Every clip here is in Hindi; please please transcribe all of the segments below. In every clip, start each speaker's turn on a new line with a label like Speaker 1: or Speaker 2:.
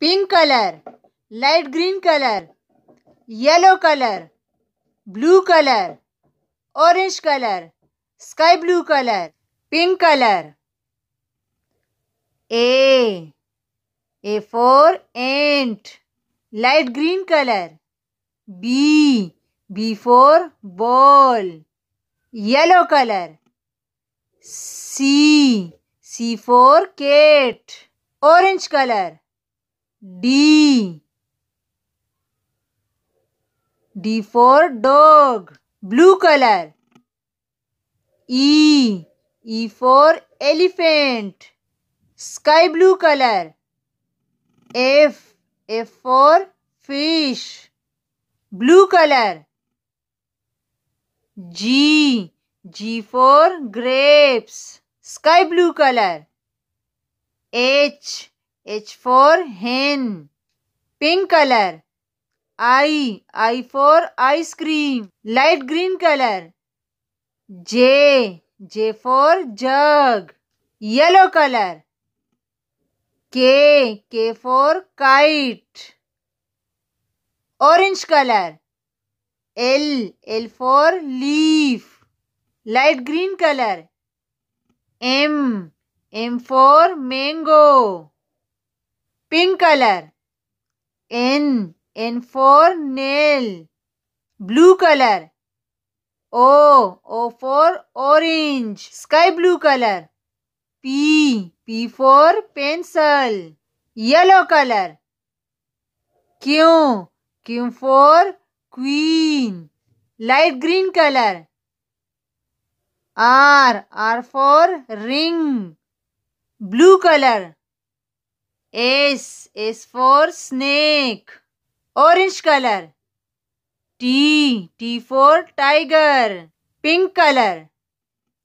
Speaker 1: Pink colour light green colour yellow colour blue colour orange colour sky blue colour pink colour A A for ant light green colour B B for ball yellow colour C C for cat orange colour D. D for dog. Blue color. E. E for elephant. Sky blue color. F. F for fish. Blue color. G. G for grapes. Sky blue color. H. H for hen. Pink color. I. I for ice cream. Light green color. J. J for jug. Yellow color. K. K for kite. Orange color. L. L for leaf. Light green color. M. M for mango. pink color n n for nail blue color o o for orange sky blue color p p for pencil yellow color q q for queen light green color r r for ring blue color S is for snake. Orange color. T. T for tiger. Pink color.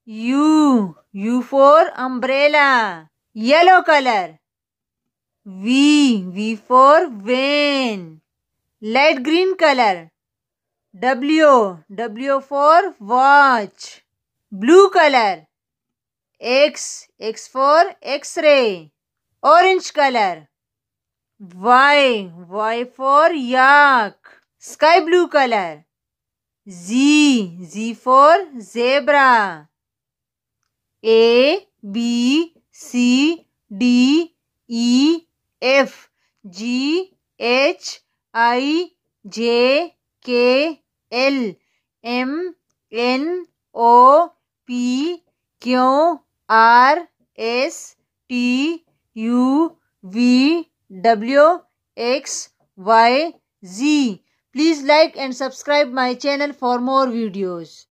Speaker 1: U. U for umbrella. Yellow color. V. V for vein. Light green color. W. W for watch. Blue color. X. X for x-ray. orange color y y for yak sky blue color z z for zebra a b c d e f g h i j k l m n o p q r s t U, V, W, X, Y, Z. Please like and subscribe my channel for more videos.